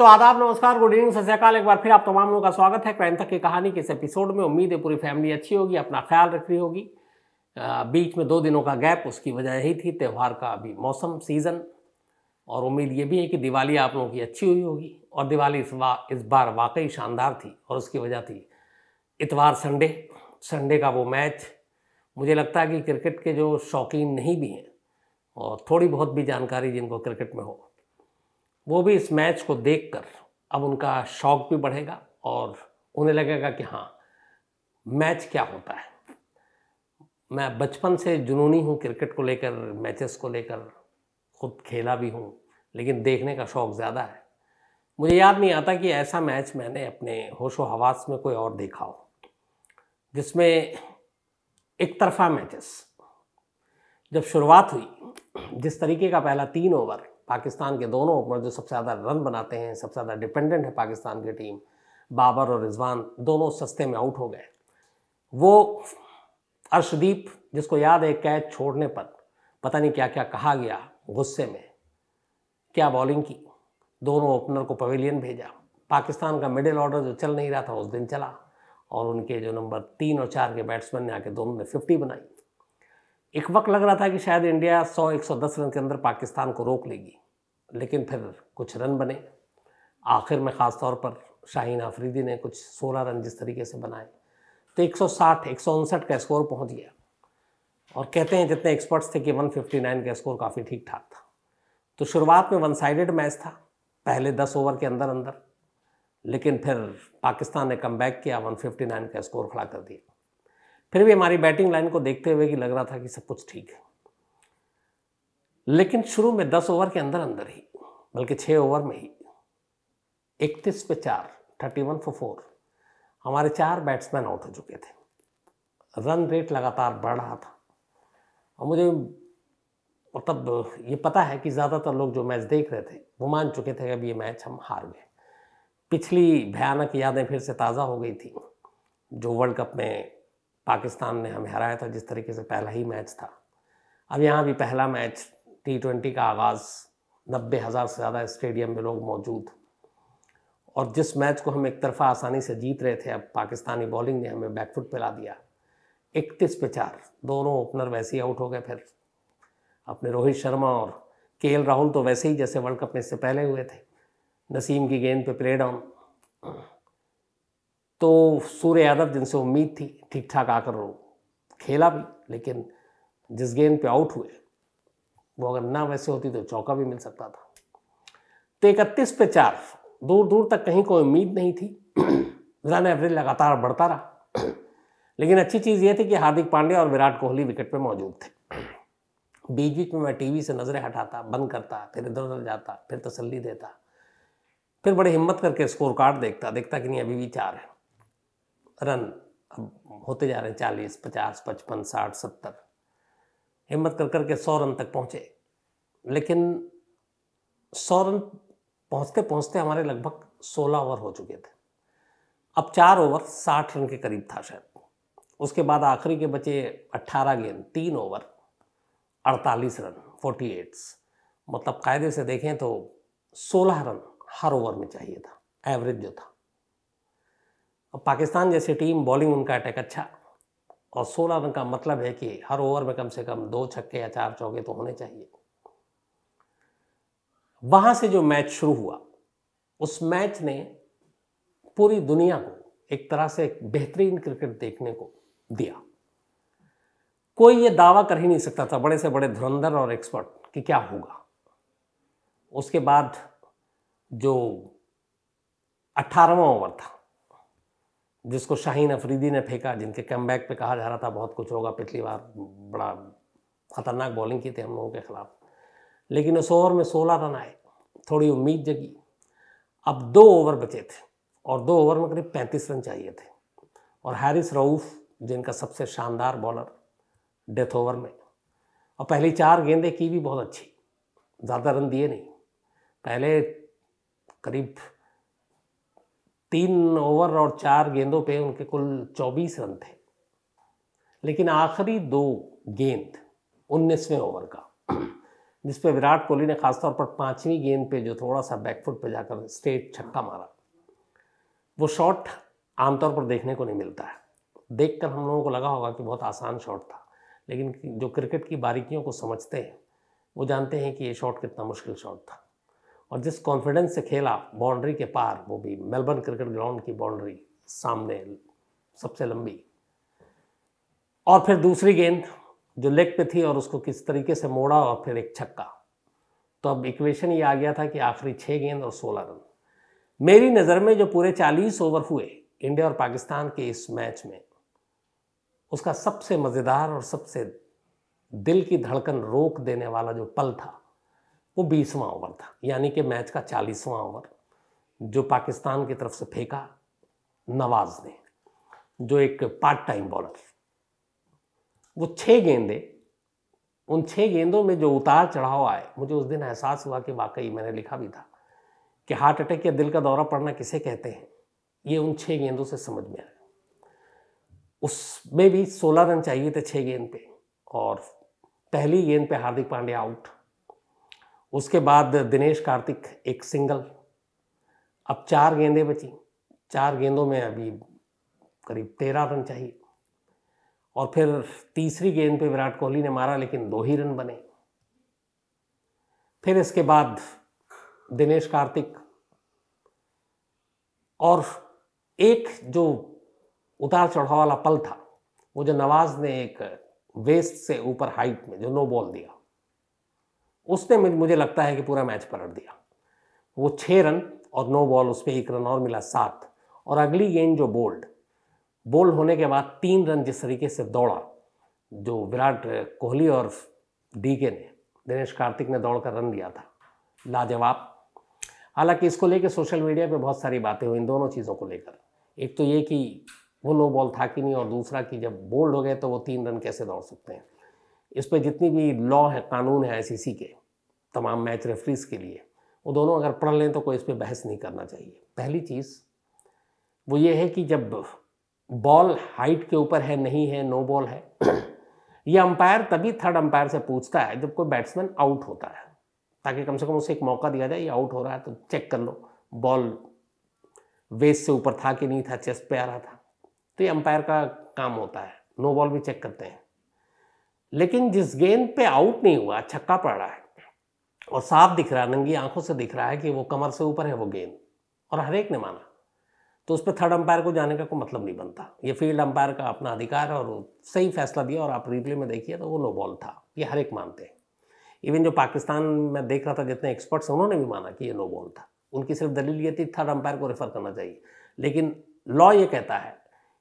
तो आदाब नमस्कार गुड इवनिंग सत्याकाल एक बार फिर आप तमाम लोगों का स्वागत है क्राइम तक की कहानी के इस एपिसोड में उम्मीद है पूरी फैमिली अच्छी होगी अपना ख्याल रख रही होगी बीच में दो दिनों का गैप उसकी वजह यही थी त्यौहार का अभी मौसम सीज़न और उम्मीद ये भी है कि दिवाली आप लोगों की अच्छी हुई होगी और दिवाली इस वा इस बार वाकई शानदार थी और उसकी वजह थी इतवार संडे संडे का वो मैच मुझे लगता है कि क्रिकेट के जो शौकीन नहीं भी हैं और थोड़ी बहुत भी जानकारी जिनको क्रिकेट में हो वो भी इस मैच को देखकर अब उनका शौक भी बढ़ेगा और उन्हें लगेगा कि हाँ मैच क्या होता है मैं बचपन से जुनूनी हूँ क्रिकेट को लेकर मैचेस को लेकर खुद खेला भी हूँ लेकिन देखने का शौक़ ज़्यादा है मुझे याद नहीं आता कि ऐसा मैच मैंने अपने होशो हवास में कोई और देखा हो जिसमें एक तरफा मैचेस जब शुरुआत हुई जिस तरीके का पहला तीन ओवर पाकिस्तान के दोनों ओपनर जो सबसे ज़्यादा रन बनाते हैं सबसे ज़्यादा डिपेंडेंट है पाकिस्तान की टीम बाबर और रिजवान दोनों सस्ते में आउट हो गए वो अर्शदीप जिसको याद है कैच छोड़ने पर पता नहीं क्या क्या कहा गया गुस्से में क्या बॉलिंग की दोनों ओपनर को पवेलियन भेजा पाकिस्तान का मिडिल ऑर्डर जो चल नहीं रहा था उस दिन चला और उनके जो नंबर तीन और चार के बैट्समैन ने आके दोनों ने फिफ्टी बनाई एक वक्त लग रहा था कि शायद इंडिया सौ एक सौ दस रन के अंदर पाकिस्तान को रोक लेगी लेकिन फिर कुछ रन बने आखिर में ख़ास तौर पर शाहीन आफरीदी ने कुछ 16 रन जिस तरीके से बनाए तो एक एक का स्कोर पहुंच गया और कहते हैं जितने एक्सपर्ट्स थे कि 159 का स्कोर काफ़ी ठीक ठाक था तो शुरुआत में वन साइडेड मैच था पहले 10 ओवर के अंदर अंदर लेकिन फिर पाकिस्तान ने कम किया 159 का स्कोर खड़ा कर दिया फिर भी हमारी बैटिंग लाइन को देखते हुए कि लग रहा था कि सब कुछ ठीक है लेकिन शुरू में दस ओवर के अंदर अंदर ही बल्कि छः ओवर में ही इकतीस पे चार थर्टी वन फो फोर हमारे चार बैट्समैन आउट हो चुके थे रन रेट लगातार बढ़ रहा था और मुझे मतलब ये पता है कि ज़्यादातर लोग जो मैच देख रहे थे वो मान चुके थे कि अब ये मैच हम हार गए पिछली भयानक यादें फिर से ताज़ा हो गई थी जो वर्ल्ड कप में पाकिस्तान ने हमें हराया था जिस तरीके से पहला ही मैच था अब यहाँ भी पहला मैच टी ट्वेंटी का आगाज़ नब्बे हज़ार से ज़्यादा स्टेडियम में लोग मौजूद और जिस मैच को हम एक तरफा आसानी से जीत रहे थे अब पाकिस्तानी बॉलिंग ने हमें बैकफुट ला दिया इकतीस पे चार दोनों ओपनर वैसे ही आउट हो गए फिर अपने रोहित शर्मा और के राहुल तो वैसे ही जैसे वर्ल्ड कप में इससे पहले हुए थे नसीम की गेंद पे प्ले डाउन तो सूर्य यादव जिनसे उम्मीद थी ठीक ठाक आकर खेला भी लेकिन जिस गेंद पे आउट हुए वो अगर ना वैसे होती तो चौका भी मिल सकता था तो इकतीस पे चार दूर दूर तक कहीं कोई उम्मीद नहीं थी रन एवरेज लगातार बढ़ता रहा लेकिन अच्छी चीज़ ये थी कि हार्दिक पांडे और विराट कोहली विकेट पर मौजूद थे बीच बीच में मैं टीवी से नज़रें हटाता बंद करता फिर इधर उधर जाता फिर तसल्ली देता फिर बड़ी हिम्मत करके स्कोर कार्ड देखता देखता कि नहीं अभी भी चार है रन अब होते जा रहे हैं चालीस पचास पचपन साठ सत्तर हिम्मत कर करके सौ रन तक पहुँचे लेकिन सौ रन पहुँचते पहुँचते हमारे लगभग सोलह ओवर हो चुके थे अब चार ओवर साठ रन के करीब था शायद उसके बाद आखिरी के बचे अट्ठारह गेंद तीन ओवर अड़तालीस रन फोर्टी एट्स मतलब कायदे से देखें तो सोलह रन हर ओवर में चाहिए था एवरेज जो था अब पाकिस्तान जैसी टीम बॉलिंग उनका अटैक अच्छा और सोलह रन का मतलब है कि हर ओवर में कम से कम दो छक्के या चार चौके तो होने चाहिए वहां से जो मैच शुरू हुआ उस मैच ने पूरी दुनिया को एक तरह से बेहतरीन क्रिकेट देखने को दिया कोई ये दावा कर ही नहीं सकता था बड़े से बड़े धुरंधर और एक्सपर्ट कि क्या होगा उसके बाद जो अट्ठारहवा ओवर था जिसको शाहीन अफरीदी ने फेंका जिनके कम बैक पर कहा जा रहा था बहुत कुछ होगा पिछली बार बड़ा ख़तरनाक बॉलिंग की थी हम लोगों के ख़िलाफ़ लेकिन उस ओवर में सोलह रन आए थोड़ी उम्मीद जगी अब दो ओवर बचे थे और दो ओवर में करीब पैंतीस रन चाहिए थे और हैरिस रऊफ़ जिनका सबसे शानदार बॉलर डेथ ओवर में और पहली चार गेंदें की भी बहुत अच्छी ज़्यादा रन दिए नहीं पहले करीब तीन ओवर और चार गेंदों पे उनके कुल 24 रन थे लेकिन आखिरी दो गेंद उन्नीसवें ओवर का जिस पे विराट कोहली ने खासतौर पर पांचवीं गेंद पे जो थोड़ा सा बैकफुट पे जाकर स्ट्रेट छक्का मारा वो शॉट आमतौर पर देखने को नहीं मिलता है देख हम लोगों को लगा होगा कि बहुत आसान शॉट था लेकिन जो क्रिकेट की बारीकियों को समझते हैं वो जानते हैं कि ये शॉट कितना मुश्किल शॉट था और जिस कॉन्फिडेंस से खेला बाउंड्री के पार वो भी मेलबर्न क्रिकेट ग्राउंड की बाउंड्री सामने सबसे लंबी और फिर दूसरी गेंद जो लेग पे थी और उसको किस तरीके से मोड़ा और फिर एक छक्का तो अब इक्वेशन ये आ गया था कि आखिरी छः गेंद और सोलह रन मेरी नज़र में जो पूरे चालीस ओवर हुए इंडिया और पाकिस्तान के इस मैच में उसका सबसे मज़ेदार और सबसे दिल की धड़कन रोक देने वाला जो पल था वो बीसवां ओवर था यानी कि मैच का चालीसवां ओवर जो पाकिस्तान की तरफ से फेंका नवाज ने जो एक पार्ट टाइम बॉलर वो छह गेंदे उन छह गेंदों में जो उतार चढ़ाव आए मुझे उस दिन एहसास हुआ कि वाकई मैंने लिखा भी था कि हार्ट अटैक या दिल का दौरा पड़ना किसे कहते हैं ये उन छह गेंदों से समझ में आया उसमें भी सोलह रन चाहिए थे छह गेंद पे और पहली गेंद पे हार्दिक पांडे आउट उसके बाद दिनेश कार्तिक एक सिंगल अब चार गेंदें बची चार गेंदों में अभी करीब तेरह रन चाहिए और फिर तीसरी गेंद पे विराट कोहली ने मारा लेकिन दो ही रन बने फिर इसके बाद दिनेश कार्तिक और एक जो उतार चढ़ाव वाला पल था वो जो नवाज ने एक वेस्ट से ऊपर हाइट में जो नो बॉल दिया उसने मुझे लगता है कि पूरा मैच पलट दिया वो छः रन और नौ बॉल उसमें एक रन और मिला सात और अगली गेंद जो बोल्ड बोल्ड होने के बाद तीन रन जिस तरीके से दौड़ा जो विराट कोहली और डी के ने दिनेश कार्तिक ने दौड़ कर रन दिया था लाजवाब हालांकि इसको लेकर सोशल मीडिया पे बहुत सारी बातें हुई इन दोनों चीज़ों को लेकर एक तो ये कि वो नो बॉल था कि नहीं और दूसरा कि जब बोल्ड हो गए तो वो तीन रन कैसे दौड़ सकते हैं इस पर जितनी भी लॉ है कानून है आई के तमाम मैच रेफरीज के लिए वो दोनों अगर पढ़ लें तो कोई इस पर बहस नहीं करना चाहिए पहली चीज़ वो ये है कि जब बॉल हाइट के ऊपर है नहीं है नो बॉल है ये अंपायर तभी थर्ड अंपायर से पूछता है जब कोई बैट्समैन आउट होता है ताकि कम से कम उसे एक मौका दिया जाए ये आउट हो रहा है तो चेक कर लो बॉल वेस्ट से ऊपर था कि नहीं था चेस्ट पे आ रहा था तो ये अंपायर का काम होता है नो बॉल भी चेक करते हैं लेकिन जिस गेंद पे आउट नहीं हुआ छक्का पड़ रहा है और साफ दिख रहा है नंगी आंखों से दिख रहा है कि वो कमर से ऊपर है वो गेंद और हर एक ने माना तो उस पर थर्ड अंपायर को जाने का कोई मतलब नहीं बनता ये फील्ड अंपायर का अपना अधिकार है और सही फैसला दिया और आप रिप्ले में देखिए तो वो नो बॉल था ये हर एक मानते हैं इवन जो पाकिस्तान में देख रहा था जितने एक्सपर्ट्स हैं उन्होंने भी माना कि ये नो बॉल था उनकी सिर्फ दलील ये थी थर्ड अंपायर को रेफर करना चाहिए लेकिन लॉ ये कहता है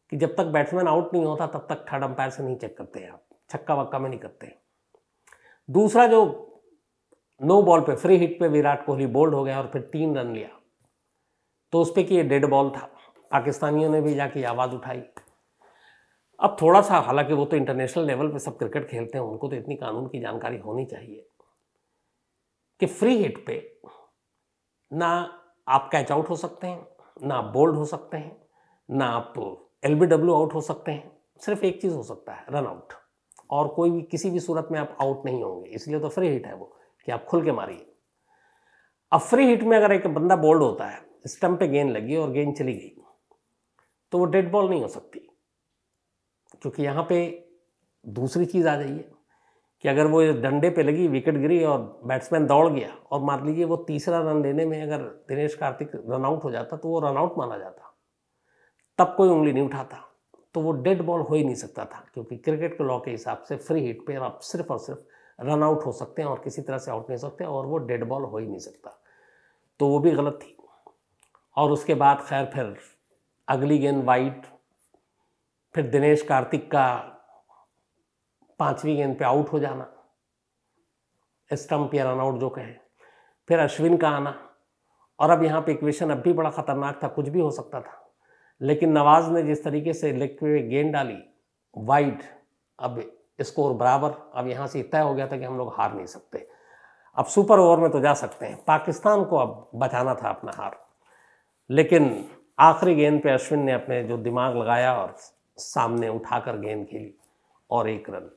कि जब तक बैट्समैन आउट नहीं होता तब तक थर्ड अंपायर से नहीं चेक करते हैं आप छक्का वक्का में नहीं करते दूसरा जो नो बॉल पे फ्री हिट पे विराट कोहली बोल्ड हो गया और फिर तीन रन लिया तो उस पर कि ये डेड बॉल था पाकिस्तानियों ने भी जाके आवाज़ उठाई अब थोड़ा सा हालांकि वो तो इंटरनेशनल लेवल पे सब क्रिकेट खेलते हैं उनको तो इतनी कानून की जानकारी होनी चाहिए कि फ्री हिट पे ना आप कैच आउट हो सकते हैं ना आप बोल्ड हो सकते हैं ना आप एल आउट हो सकते हैं सिर्फ एक चीज़ हो सकता है रन आउट और कोई भी किसी भी सूरत में आप आउट नहीं होंगे इसलिए तो फ्री हिट है वो कि आप खुल के मारिए अब फ्री हिट में अगर एक बंदा बोल्ड होता है स्टम्प पे गेंद लगी और गेंद चली गई तो वो डेड बॉल नहीं हो सकती क्योंकि यहाँ पे दूसरी चीज़ आ जाइए कि अगर वो डंडे पे लगी विकेट गिरी और बैट्समैन दौड़ गया और मान लीजिए वो तीसरा रन लेने में अगर दिनेश कार्तिक रनआउट हो जाता तो वो रनआउट माना जाता तब कोई उंगली नहीं उठाता तो वो डेड बॉल हो ही नहीं सकता था क्योंकि क्रिकेट के लॉ के हिसाब से फ्री हिट पे आप सिर्फ और सिर्फ रन आउट हो सकते हैं और किसी तरह से आउट नहीं सकते और वो डेड बॉल हो ही नहीं सकता तो वो भी गलत थी और उसके बाद खैर फिर अगली गेंद वाइट फिर दिनेश कार्तिक का पांचवी गेंद पे आउट हो जाना स्टम्प या रन आउट जो कहें फिर अश्विन का आना और अब यहाँ पे इक्वेशन अब भी बड़ा ख़तरनाक था कुछ भी हो सकता था लेकिन नवाज़ ने जिस तरीके से लेग पे गेंद डाली वाइड अब स्कोर बराबर अब यहाँ से तय हो गया था कि हम लोग हार नहीं सकते अब सुपर ओवर में तो जा सकते हैं पाकिस्तान को अब बचाना था अपना हार लेकिन आखिरी गेंद पे अश्विन ने अपने जो दिमाग लगाया और सामने उठाकर गेंद खेली और एक रन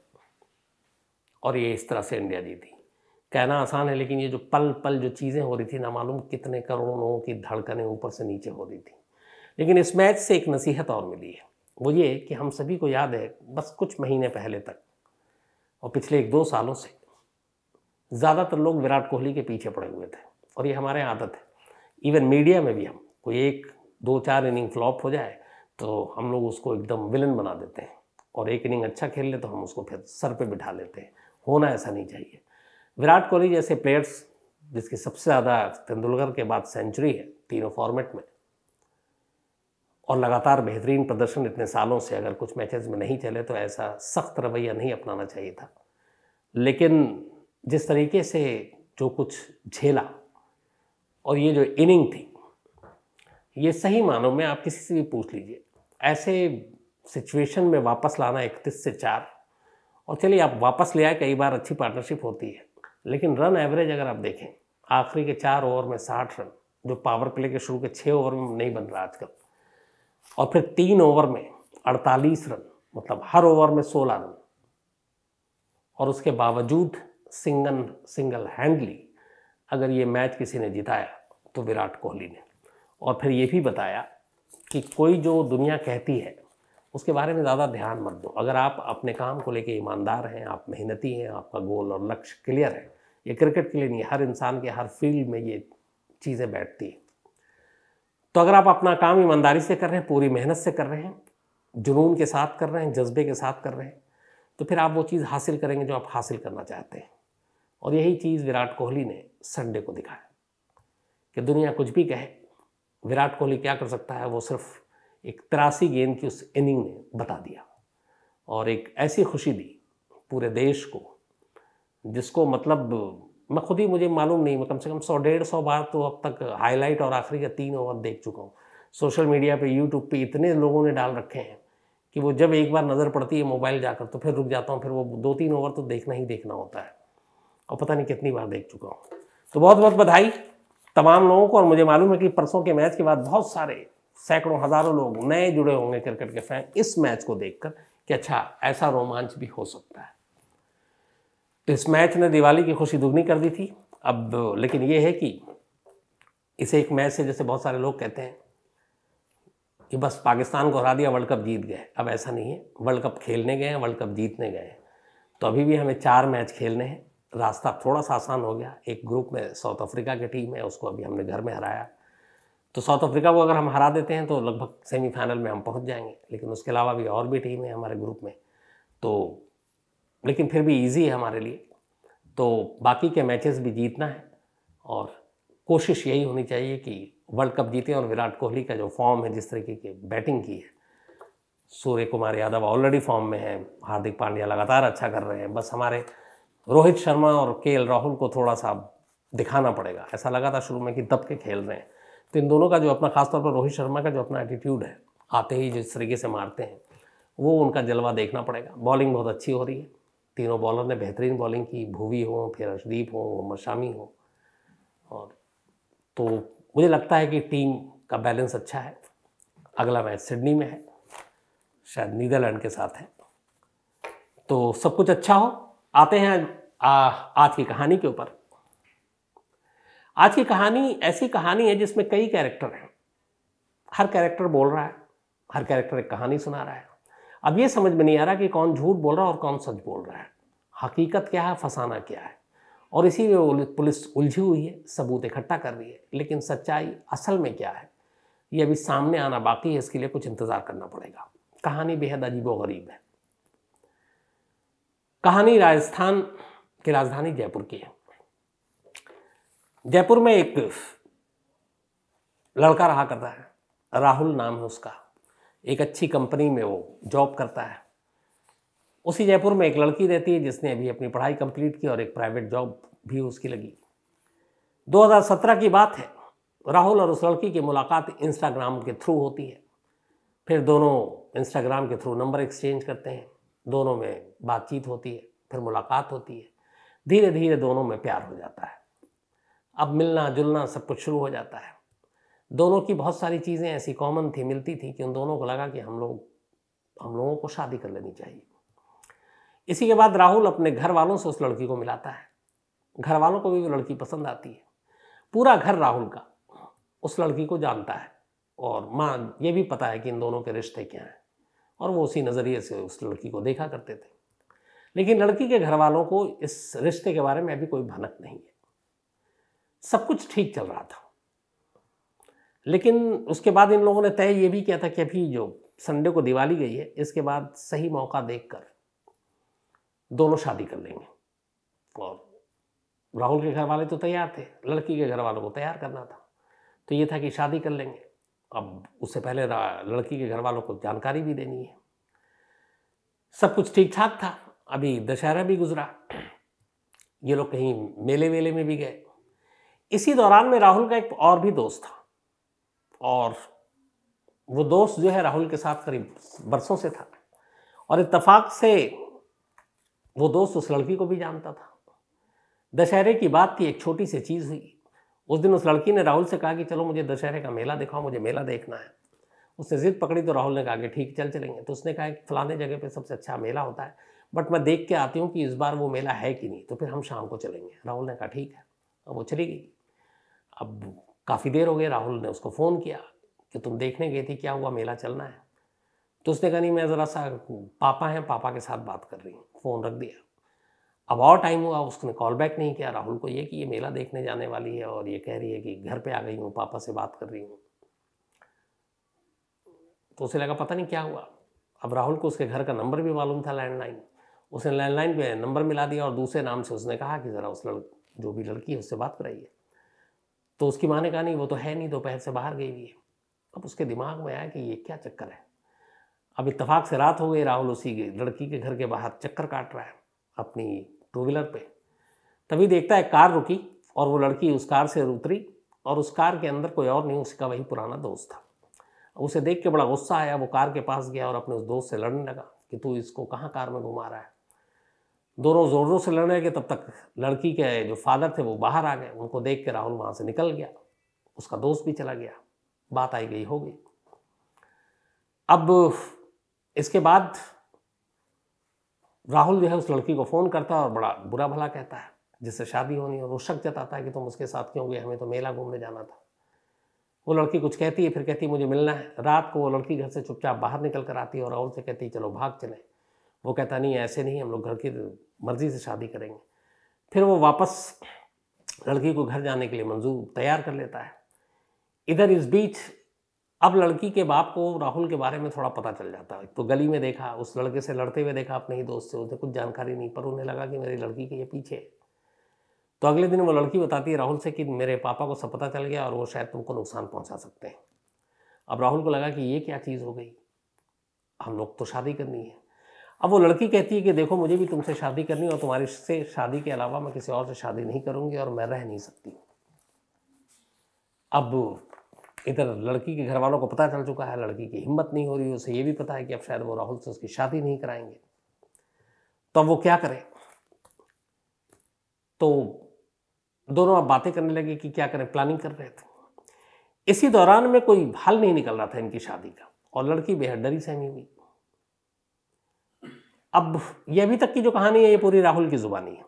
और ये इस तरह से इंडिया जीती कहना आसान है लेकिन ये जो पल पल जो चीज़ें हो रही थी ना मालूम कितने करोड़ों लोगों की धड़कनें ऊपर से नीचे हो रही थी लेकिन इस मैच से एक नसीहत और मिली है वो ये कि हम सभी को याद है बस कुछ महीने पहले तक और पिछले एक दो सालों से ज़्यादातर लोग विराट कोहली के पीछे पड़े हुए थे और ये हमारे आदत है इवन मीडिया में भी हम कोई एक दो चार इनिंग फ्लॉप हो जाए तो हम लोग उसको एकदम विलन बना देते हैं और एक इनिंग अच्छा खेल ले तो हम उसको फिर सर पे बिठा लेते हैं होना ऐसा नहीं चाहिए विराट कोहली जैसे प्लेयर्स जिसकी सबसे ज़्यादा तेंदुलकर के बाद सेंचुरी है तीनों फॉर्मेट में और लगातार बेहतरीन प्रदर्शन इतने सालों से अगर कुछ मैचेस में नहीं चले तो ऐसा सख्त रवैया नहीं अपनाना चाहिए था लेकिन जिस तरीके से जो कुछ झेला और ये जो इनिंग थी ये सही मानों में आप किसी से भी पूछ लीजिए ऐसे सिचुएशन में वापस लाना इकतीस से चार और चलिए आप वापस ले आए कई बार अच्छी पार्टनरशिप होती है लेकिन रन एवरेज अगर आप देखें आखिरी के चार ओवर में साठ रन जो पावर प्ले के शुरू के छः ओवर में नहीं बन रहा आजकल और फिर तीन ओवर में 48 रन मतलब हर ओवर में 16 रन और उसके बावजूद सिंगल सिंगल हैंडली अगर ये मैच किसी ने जिताया तो विराट कोहली ने और फिर ये भी बताया कि कोई जो दुनिया कहती है उसके बारे में ज़्यादा ध्यान मत दो अगर आप अपने काम को लेकर ईमानदार हैं आप मेहनती हैं आपका गोल और लक्ष्य क्लियर है ये क्रिकेट के लिए नहीं हर इंसान के हर फील्ड में ये चीज़ें बैठती हैं तो अगर आप अपना काम ईमानदारी से कर रहे हैं पूरी मेहनत से कर रहे हैं जुनून के साथ कर रहे हैं जज्बे के साथ कर रहे हैं तो फिर आप वो चीज़ हासिल करेंगे जो आप हासिल करना चाहते हैं और यही चीज़ विराट कोहली ने संडे को दिखाया कि दुनिया कुछ भी कहे विराट कोहली क्या कर सकता है वो सिर्फ एक तिरासी गेंद की उस इनिंग ने बता दिया और एक ऐसी खुशी दी पूरे देश को जिसको मतलब मैं खुद ही मुझे मालूम नहीं मैं कम से कम सौ डेढ़ सौ बार तो अब तक हाईलाइट और आखिरी का तीन ओवर देख चुका हूँ सोशल मीडिया पे यूट्यूब पे इतने लोगों ने डाल रखे हैं कि वो जब एक बार नज़र पड़ती है मोबाइल जाकर तो फिर रुक जाता हूँ फिर वो दो तीन ओवर तो देखना ही देखना होता है और पता नहीं कितनी बार देख चुका हूँ तो बहुत बहुत बधाई तमाम लोगों को और मुझे मालूम है कि परसों के मैच के बाद बहुत सारे सैकड़ों हज़ारों लोग नए जुड़े होंगे क्रिकेट के फैन इस मैच को देखकर कि अच्छा ऐसा रोमांच भी हो सकता है इस मैच ने दिवाली की खुशी दुगनी कर दी थी अब लेकिन ये है कि इसे एक मैच से जैसे बहुत सारे लोग कहते हैं कि बस पाकिस्तान को हरा दिया वर्ल्ड कप जीत गए अब ऐसा नहीं है वर्ल्ड कप खेलने गए हैं वर्ल्ड कप जीतने गए हैं तो अभी भी हमें चार मैच खेलने हैं रास्ता थोड़ा सा आसान हो गया एक ग्रुप में साउथ अफ्रीका की टीम है उसको अभी हमने घर में हराया तो साउथ अफ्रीका को अगर हम हरा देते हैं तो लगभग सेमीफाइनल में हम पहुंच जाएंगे लेकिन उसके अलावा भी और भी टीम है हमारे ग्रुप में तो लेकिन फिर भी ईजी है हमारे लिए तो बाकी के मैचेस भी जीतना है और कोशिश यही होनी चाहिए कि वर्ल्ड कप जीते और विराट कोहली का जो फॉर्म है जिस तरीके की बैटिंग की है सूर्य कुमार यादव ऑलरेडी फॉर्म में है हार्दिक पांड्या लगातार अच्छा कर रहे हैं बस हमारे रोहित शर्मा और के राहुल को थोड़ा सा दिखाना पड़ेगा ऐसा लगा था शुरू में कि दब के खेल रहे हैं तो इन दोनों का जो अपना खासतौर पर रोहित शर्मा का जो अपना एटीट्यूड है आते ही जिस तरीके से मारते हैं वो उनका जलवा देखना पड़ेगा बॉलिंग बहुत अच्छी हो रही है तीनों बॉलर ने बेहतरीन बॉलिंग की भूवी हो फिर अर्शदीप हो मोहम्मद शामी हो और तो मुझे लगता है कि टीम का बैलेंस अच्छा है अगला मैच सिडनी में है शायद नीदरलैंड के साथ है तो सब कुछ अच्छा हो आते हैं आ, आज की कहानी के ऊपर आज की कहानी ऐसी कहानी है जिसमें कई कैरेक्टर हैं हर कैरेक्टर बोल रहा है हर कैरेक्टर एक कहानी सुना रहा है अब ये समझ में नहीं आ रहा कि कौन झूठ बोल रहा है और कौन सच बोल रहा है हकीकत क्या है फसाना क्या है और इसी में पुलिस उलझी हुई है सबूत इकट्ठा कर रही है लेकिन सच्चाई असल में क्या है ये अभी सामने आना बाकी है इसके लिए कुछ इंतज़ार करना पड़ेगा कहानी बेहद अजीब व गरीब है कहानी राजस्थान की राजधानी जयपुर की है जयपुर में एक लड़का रहा करता है राहुल नाम है उसका एक अच्छी कंपनी में वो जॉब करता है उसी जयपुर में एक लड़की रहती है जिसने अभी अपनी पढ़ाई कंप्लीट की और एक प्राइवेट जॉब भी उसकी लगी 2017 की बात है राहुल और उस लड़की की मुलाकात इंस्टाग्राम के थ्रू होती है फिर दोनों इंस्टाग्राम के थ्रू नंबर एक्सचेंज करते हैं दोनों में बातचीत होती है फिर मुलाकात होती है धीरे धीरे दोनों में प्यार हो जाता है अब मिलना जुलना सब कुछ शुरू हो जाता है दोनों की बहुत सारी चीज़ें ऐसी कॉमन थी मिलती थी कि उन दोनों को लगा कि हम लोग हम लोगों को शादी कर लेनी चाहिए इसी के बाद राहुल अपने घर वालों से उस लड़की को मिलाता है घर वालों को भी वो लड़की पसंद आती है पूरा घर राहुल का उस लड़की को जानता है और माँ ये भी पता है कि इन दोनों के रिश्ते क्या हैं और वो उसी नज़रिए से उस लड़की को देखा करते थे लेकिन लड़की के घर वालों को इस रिश्ते के बारे में अभी कोई भनक नहीं है सब कुछ ठीक चल रहा था लेकिन उसके बाद इन लोगों ने तय ये भी किया था कि अभी जो संडे को दिवाली गई है इसके बाद सही मौका देखकर दोनों शादी कर लेंगे और राहुल के घर वाले तो तैयार थे लड़की के घर वालों को तैयार करना था तो ये था कि शादी कर लेंगे अब उससे पहले लड़की के घर वालों को जानकारी भी देनी है सब कुछ ठीक ठाक था अभी दशहरा भी गुजरा ये लोग कहीं मेले वेले में भी गए इसी दौरान में राहुल का एक और भी दोस्त था और वो दोस्त जो है राहुल के साथ करीब बरसों से था और इतफाक से वो दोस्त उस लड़की को भी जानता था दशहरे की बात थी एक छोटी सी चीज़ हुई उस दिन उस लड़की ने राहुल से कहा कि चलो मुझे दशहरे का मेला दिखाओ मुझे मेला देखना है उसने ज़िद पकड़ी तो राहुल ने कहा कि ठीक चल चलेंगे तो उसने कहा कि फलाने जगह पे सबसे अच्छा मेला होता है बट मैं देख के आती हूँ कि इस बार वो मेला है कि नहीं तो फिर हम शाम को चलेंगे राहुल ने कहा ठीक है अब वो चली गई अब काफ़ी देर हो गई राहुल ने उसको फ़ोन किया कि तुम देखने गई थी क्या हुआ मेला चलना है तो उसने कहा नहीं मैं ज़रा सा पापा हैं पापा के साथ बात कर रही हूँ फ़ोन रख दिया अब और टाइम हुआ उसने कॉल बैक नहीं किया राहुल को ये कि ये मेला देखने जाने वाली है और ये कह रही है कि घर पे आ गई हूँ पापा से बात कर रही हूँ तो उसे लगा पता नहीं क्या हुआ अब राहुल को उसके घर का नंबर भी मालूम था लैंडलाइन उसने लैंडलाइन पे नंबर मिला दिया और दूसरे नाम से उसने कहा कि ज़रा उस लड़ जो भी लड़की है उससे बात कराइए तो उसकी माँ ने कहा नहीं वो तो है नहीं दोपहर तो से बाहर गई हुई है अब उसके दिमाग में आया कि ये क्या चक्कर है अब इतफाक से रात हो गई राहुल उसी के लड़की के घर के बाहर चक्कर काट रहा है अपनी टू व्हीलर पर तभी देखता है कार रुकी और वो लड़की उस कार से उतरी और उस कार के अंदर कोई और नहीं उसका वही पुराना दोस्त था उसे देख के बड़ा गुस्सा आया वो कार के पास गया और अपने उस दोस्त से लड़ने लगा कि तू इसको कहाँ कार में घुमा रहा है दोनों ज़ोर ज़ोर से लड़ने लगे तब तक लड़की के जो फादर थे वो बाहर आ गए उनको देख के राहुल वहाँ से निकल गया उसका दोस्त भी चला गया बात आई गई हो गई अब इसके बाद राहुल जो है उस लड़की को फ़ोन करता है और बड़ा बुरा भला कहता है जिससे शादी होनी और वो शक जताता है कि तुम उसके साथ क्यों गए हमें तो मेला घूमने जाना था वो लड़की कुछ कहती है फिर कहती है मुझे मिलना है रात को वो लड़की घर से चुपचाप बाहर निकल कर आती है और राहुल से कहती है चलो भाग चले वो कहता नहीं ऐसे नहीं हम लोग घर की मर्ज़ी से शादी करेंगे फिर वो वापस लड़की को घर जाने के लिए मंजूर तैयार कर लेता है इधर इस बीच अब लड़की के बाप को राहुल के बारे में थोड़ा पता चल जाता है तो गली में देखा उस लड़के से लड़ते हुए देखा अपने ही दोस्त से उसे कुछ जानकारी नहीं पर उन्हें लगा कि मेरी लड़की के ये पीछे तो अगले दिन वो लड़की बताती है राहुल से कि मेरे पापा को सब पता चल गया और वो शायद तुमको नुकसान पहुंचा सकते हैं अब राहुल को लगा कि ये क्या चीज़ हो गई हम लोग तो शादी करनी है अब वो लड़की कहती है कि देखो मुझे भी तुमसे शादी करनी और तुम्हारे से शादी के अलावा मैं किसी और से शादी नहीं करूँगी और मैं रह नहीं सकती अब इधर लड़की के घर वालों को पता चल चुका है लड़की की हिम्मत नहीं हो रही उसे ये भी पता है कि अब शायद वो राहुल से उसकी शादी नहीं कराएंगे तो अब वो क्या करे तो दोनों अब बातें करने लगे कि क्या करें प्लानिंग कर रहे थे इसी दौरान में कोई हल नहीं निकल रहा था इनकी शादी का और लड़की बेहद डरी सहमी हुई अब ये अभी तक की जो कहानी है ये पूरी राहुल की ज़ुबानी है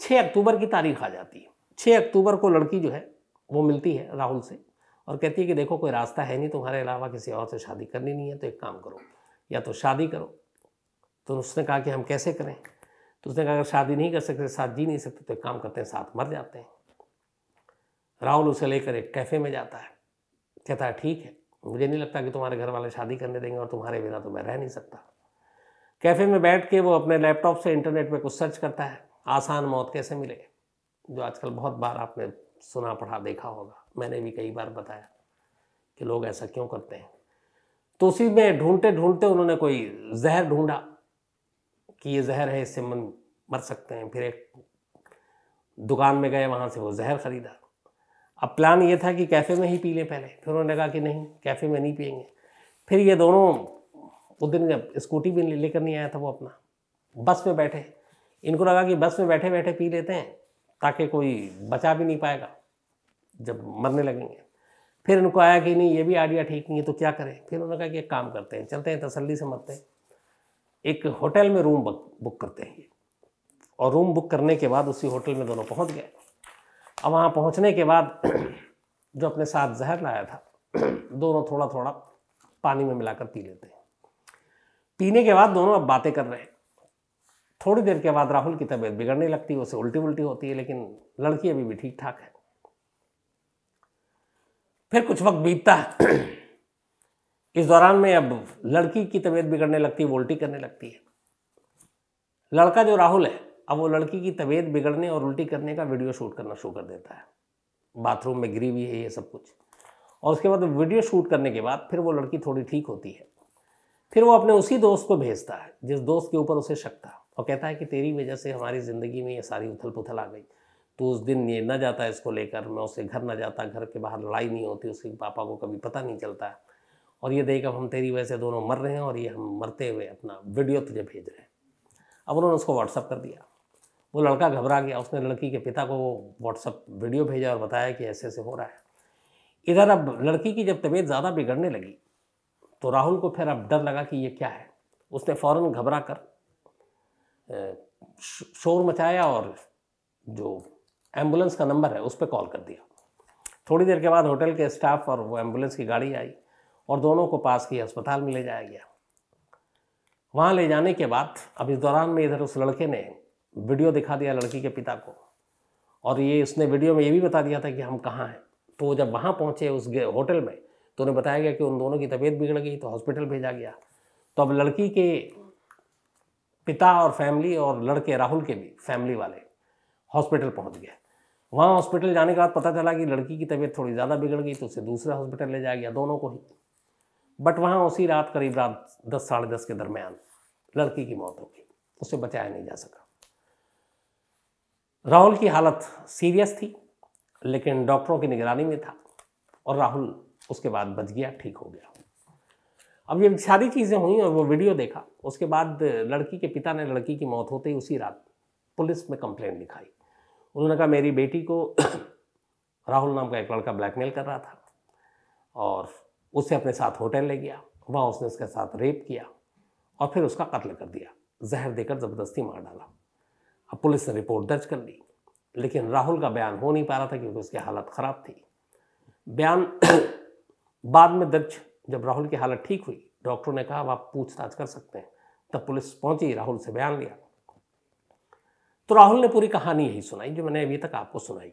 छः अक्टूबर की तारीख आ जाती है छः अक्टूबर को लड़की जो है वो मिलती है राहुल से और कहती है कि देखो कोई रास्ता है नहीं तुम्हारे अलावा किसी और से शादी करनी नहीं है तो एक काम करो या तो शादी करो तो उसने कहा कि हम कैसे करें तो उसने कहा अगर शादी नहीं कर सकते साथ जी नहीं सकते तो एक काम करते हैं साथ मर जाते हैं राहुल उसे लेकर एक कैफ़े में जाता है कहता है ठीक है मुझे नहीं लगता कि तुम्हारे घर वाले शादी करने देंगे और तुम्हारे बिना तो मैं रह नहीं सकता कैफ़े में बैठ के वो अपने लैपटॉप से इंटरनेट पे कुछ सर्च करता है आसान मौत कैसे मिले जो आजकल बहुत बार आपने सुना पढ़ा देखा होगा मैंने भी कई बार बताया कि लोग ऐसा क्यों करते हैं तो उसी में ढूंढते ढूंढते उन्होंने कोई जहर ढूंढा कि ये जहर है इससे मन मर सकते हैं फिर एक दुकान में गए वहाँ से वो जहर ख़रीदा अब प्लान ये था कि कैफ़े में ही पी लें पहले फिर उन्होंने कहा कि नहीं कैफ़े में नहीं पियेंगे फिर ये दोनों उस दिन स्कूटी भी लेकर नहीं आया था वो अपना बस में बैठे इनको लगा कि बस में बैठे बैठे पी लेते हैं ताकि कोई बचा भी नहीं पाएगा जब मरने लगेंगे फिर इनको आया कि नहीं ये भी आइडिया ठीक नहीं है तो क्या करें फिर उन्होंने कहा कि एक काम करते हैं चलते हैं तसल्ली से मरते हैं एक होटल में रूम बुक करते हैं और रूम बुक करने के बाद उसी होटल में दोनों पहुंच गए अब वहाँ पहुँचने के बाद जो अपने साथ जहर लाया था दोनों थोड़ा थोड़ा पानी में मिलाकर पी लेते हैं पीने के बाद दोनों अब बातें कर रहे हैं थोड़ी देर के बाद राहुल की तबीयत बिगड़ने लगती है उसे उल्टी उल्टी होती है लेकिन लड़की अभी भी ठीक ठाक है फिर कुछ वक्त बीतता है इस दौरान में अब लड़की की तबीयत बिगड़ने लगती है वो उल्टी करने लगती है लड़का जो राहुल है अब वो लड़की की तबीयत बिगड़ने और उल्टी करने का वीडियो शूट करना शुरू कर देता है बाथरूम में गिरी हुई है ये सब कुछ और उसके बाद वीडियो शूट करने के बाद फिर वो लड़की थोड़ी ठीक होती है फिर वो अपने उसी दोस्त को भेजता है जिस दोस्त के ऊपर उसे शक था और कहता है कि तेरी वजह से हमारी ज़िंदगी में ये सारी उथल पुथल आ गई तो उस दिन ये न जाता इसको लेकर मैं उसे घर ना जाता घर के बाहर लड़ाई नहीं होती उसके पापा को कभी पता नहीं चलता और ये देख अब हम तेरी वजह से दोनों मर रहे हैं और ये हम मरते हुए अपना वीडियो तुझे भेज रहे हैं अब उन्होंने उसको व्हाट्सअप कर दिया वो लड़का घबरा गया उसने लड़की के पिता को व्हाट्सअप वीडियो भेजा और बताया कि ऐसे ऐसे हो रहा है इधर अब लड़की की जब तबीयत ज़्यादा बिगड़ने लगी तो राहुल को फिर अब डर लगा कि ये क्या है उसने फ़ौरन घबरा कर शोर मचाया और जो एम्बुलेंस का नंबर है उस पर कॉल कर दिया थोड़ी देर के बाद होटल के स्टाफ और वो एम्बुलेंस की गाड़ी आई और दोनों को पास के अस्पताल में ले जाया गया वहाँ ले जाने के बाद अब इस दौरान में इधर उस लड़के ने वीडियो दिखा दिया लड़की के पिता को और ये उसने वीडियो में ये भी बता दिया था कि हम कहाँ हैं तो जब वहाँ पहुँचे उस होटल में तो उन्हें बताया गया कि उन दोनों की तबीयत बिगड़ गई तो हॉस्पिटल भेजा गया तो अब लड़की के पिता और फैमिली और लड़के राहुल के भी फैमिली वाले हॉस्पिटल पहुंच गए वहाँ हॉस्पिटल जाने के बाद पता चला कि लड़की की तबीयत थोड़ी ज़्यादा बिगड़ गई तो उसे दूसरे हॉस्पिटल ले जाया गया दोनों को ही बट वहाँ उसी रात करीब रात दस साढ़े दस के दरमियान लड़की की मौत हो गई उसे बचाया नहीं जा सका राहुल की हालत सीरियस थी लेकिन डॉक्टरों की निगरानी में था और राहुल उसके बाद बच गया ठीक हो गया अब ये सारी चीज़ें हुई और वो वीडियो देखा उसके बाद लड़की के पिता ने लड़की की मौत होते ही उसी रात पुलिस में कंप्लेन लिखाई उन्होंने कहा मेरी बेटी को राहुल नाम का एक लड़का ब्लैकमेल कर रहा था और उसे अपने साथ होटल ले गया वहाँ उसने उसके साथ रेप किया और फिर उसका कत्ल कर दिया जहर देकर ज़बरदस्ती मार डाला अब पुलिस ने रिपोर्ट दर्ज कर ली लेकिन राहुल का बयान हो नहीं पा रहा था क्योंकि उसकी हालत ख़राब थी बयान बाद में दक्ष जब राहुल की हालत ठीक हुई डॉक्टरों ने कहा अब आप पूछताछ कर सकते हैं तब पुलिस पहुंची राहुल से बयान लिया तो राहुल ने पूरी कहानी यही सुनाई जो मैंने अभी तक आपको सुनाई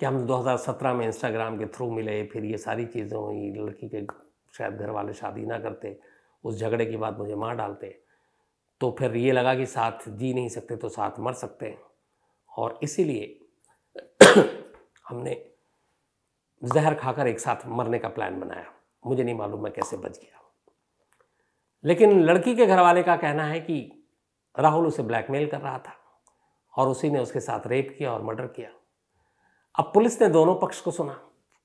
कि हम 2017 में इंस्टाग्राम के थ्रू मिले फिर ये सारी चीज़ें हुई लड़की के शायद घर वाले शादी ना करते उस झगड़े के बाद मुझे मार डालते तो फिर ये लगा कि साथ जी नहीं सकते तो साथ मर सकते हैं और इसीलिए हमने जहर खाकर एक साथ मरने का प्लान बनाया मुझे नहीं मालूम मैं कैसे बच गया लेकिन लड़की के घर वाले का कहना है कि राहुल उसे ब्लैकमेल कर रहा था और उसी ने उसके साथ रेप किया और मर्डर किया अब पुलिस ने दोनों पक्ष को सुना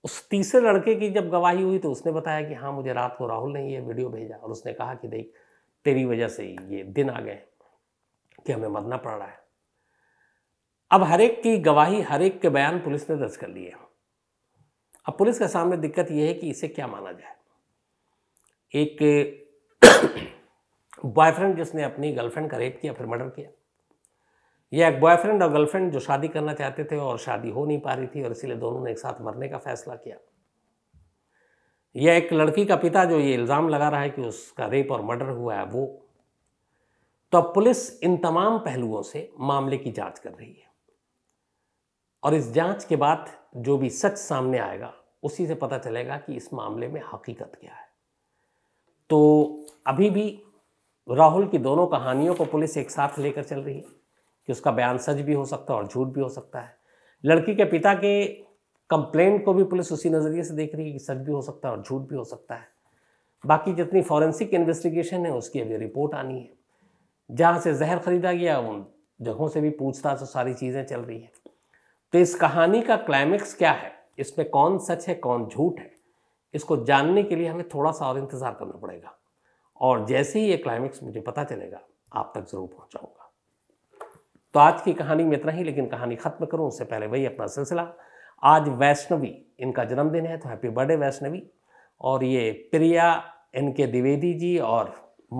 उस तीसरे लड़के की जब गवाही हुई तो उसने बताया कि हाँ मुझे रात को राहुल ने ये वीडियो भेजा और उसने कहा कि देख तेरी वजह से ये दिन आ गए कि हमें मरना पड़ रहा है अब हरेक की गवाही हरेक के बयान पुलिस ने दर्ज कर लिए अब पुलिस के सामने दिक्कत यह है कि इसे क्या माना जाए एक बॉयफ्रेंड जिसने अपनी गर्लफ्रेंड का रेप किया फिर मर्डर किया या एक बॉयफ्रेंड और गर्लफ्रेंड जो शादी करना चाहते थे और शादी हो नहीं पा रही थी और इसीलिए दोनों ने एक साथ मरने का फैसला किया या एक लड़की का पिता जो ये इल्ज़ाम लगा रहा है कि उसका रेप और मर्डर हुआ है वो तो अब पुलिस इन तमाम पहलुओं से मामले की जांच कर रही है और इस जांच के बाद जो भी सच सामने आएगा उसी से पता चलेगा कि इस मामले में हकीकत क्या है तो अभी भी राहुल की दोनों कहानियों को पुलिस एक साथ लेकर चल रही है कि उसका बयान सच भी हो सकता है और झूठ भी हो सकता है लड़की के पिता के कंप्लेंट को भी पुलिस उसी नज़रिए से देख रही है कि सच भी हो सकता है और झूठ भी हो सकता है बाकी जितनी फॉरेंसिक इन्वेस्टिगेशन है उसकी अभी रिपोर्ट आनी है जहाँ से जहर खरीदा गया उन जगहों से भी पूछताछ और सारी चीज़ें चल रही है तो इस कहानी का क्लाइमेक्स क्या है इसमें कौन सच है कौन झूठ है इसको जानने के लिए हमें थोड़ा सा और इंतज़ार करना पड़ेगा और जैसे ही ये क्लाइमेक्स मुझे पता चलेगा आप तक ज़रूर पहुंचाऊंगा तो आज की कहानी में इतना ही लेकिन कहानी ख़त्म करूं उससे पहले वही अपना सिलसिला आज वैष्णवी इनका जन्मदिन है तो हैप्पी बर्थडे वैष्णवी और ये प्रिया एन के द्विवेदी जी और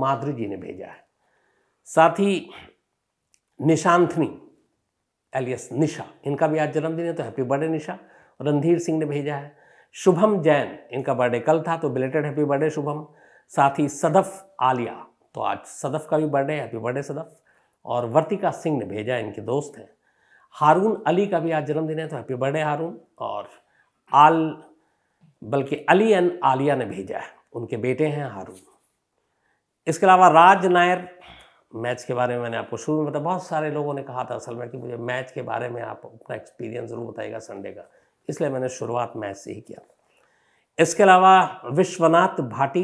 माधुरी जी ने भेजा है साथ ही निशांतनी एलियस निशा इनका भी आज जन्मदिन है तो हैप्पी बर्थडे निशा रणधीर सिंह ने भेजा है शुभम जैन इनका बर्थडे कल था तो बिलेटेड हैप्पी बर्थडे शुभम साथ ही सदफ आलिया तो आज सदफ का भी बर्थडे हैप्पी बर्थडे सदफ और वर्तिका सिंह ने भेजा है इनके दोस्त हैं हारून अली का भी आज जन्मदिन है तो हैप्पी बर्थडे हारून और आल बल्कि अली एन आलिया ने भेजा है उनके बेटे हैं हारून इसके अलावा राज नायर मैच के बारे में मैंने आपको शुरू में बताया बहुत सारे लोगों ने कहा था असल में कि मुझे मैच के बारे में आप अपना एक्सपीरियंस ज़रूर बताएगा संडे का इसलिए मैंने शुरुआत मैच से ही किया इसके अलावा विश्वनाथ भाटी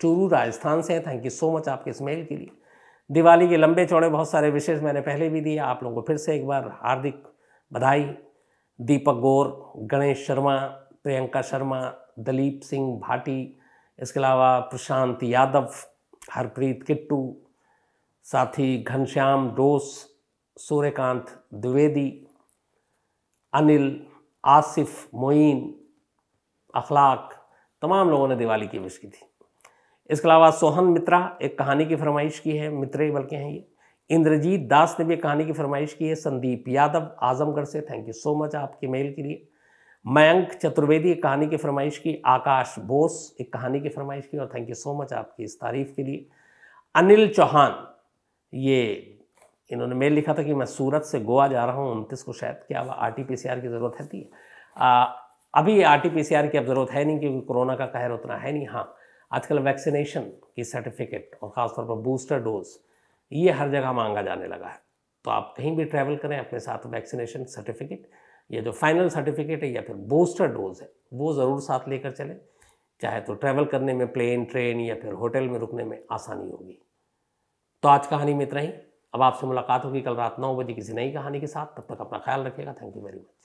चूरू राजस्थान से थैंक यू सो मच आपके इस मेल के लिए दिवाली के लंबे चौड़े बहुत सारे विशेष मैंने पहले भी दिए आप लोगों को फिर से एक बार हार्दिक बधाई दीपक गौर गणेश शर्मा प्रियंका शर्मा दलीप सिंह भाटी इसके अलावा प्रशांत यादव हरप्रीत किट्टू साथी घनश्याम डोस सूर्यकांत द्विवेदी अनिल आसिफ मोइन अखलाक तमाम लोगों ने दिवाली की विश की थी इसके अलावा सोहन मित्रा एक कहानी की फरमाइश की है मित्र ही बल्कि हैं ये इंद्रजीत दास ने भी एक कहानी की फरमाइश की है संदीप यादव आजमगढ़ से थैंक यू सो मच आपके मेल के लिए मयंक चतुर्वेदी एक कहानी की फरमाइश की आकाश बोस एक कहानी की फरमाइश की और थैंक यू सो मच आपकी इस तारीफ़ के लिए अनिल चौहान ये इन्होंने मेल लिखा था कि मैं सूरत से गोवा जा रहा हूँ उनतीस को शायद क्या R T P C R की ज़रूरत है थी आ, अभी R T P C R की अब ज़रूरत है नहीं क्योंकि कोरोना का कहर उतना है नहीं हाँ आजकल वैक्सीनेशन की सर्टिफिकेट और ख़ासतौर पर बूस्टर डोज ये हर जगह मांगा जाने लगा है तो आप कहीं भी ट्रैवल करें अपने साथ वैक्सीनेशन सर्टिफिकेट या जो फाइनल सर्टिफिकेट है या फिर बूस्टर डोज है वो ज़रूर साथ लेकर चलें चाहे तो ट्रैवल करने में प्लेन ट्रेन या फिर होटल में रुकने में आसानी होगी तो आज कहानी में इतना ही अब आपसे मुलाकात होगी कल रात नौ बजे किसी नई कहानी के साथ तब तक अपना ख्याल रखिएगा थैंक यू वेरी मच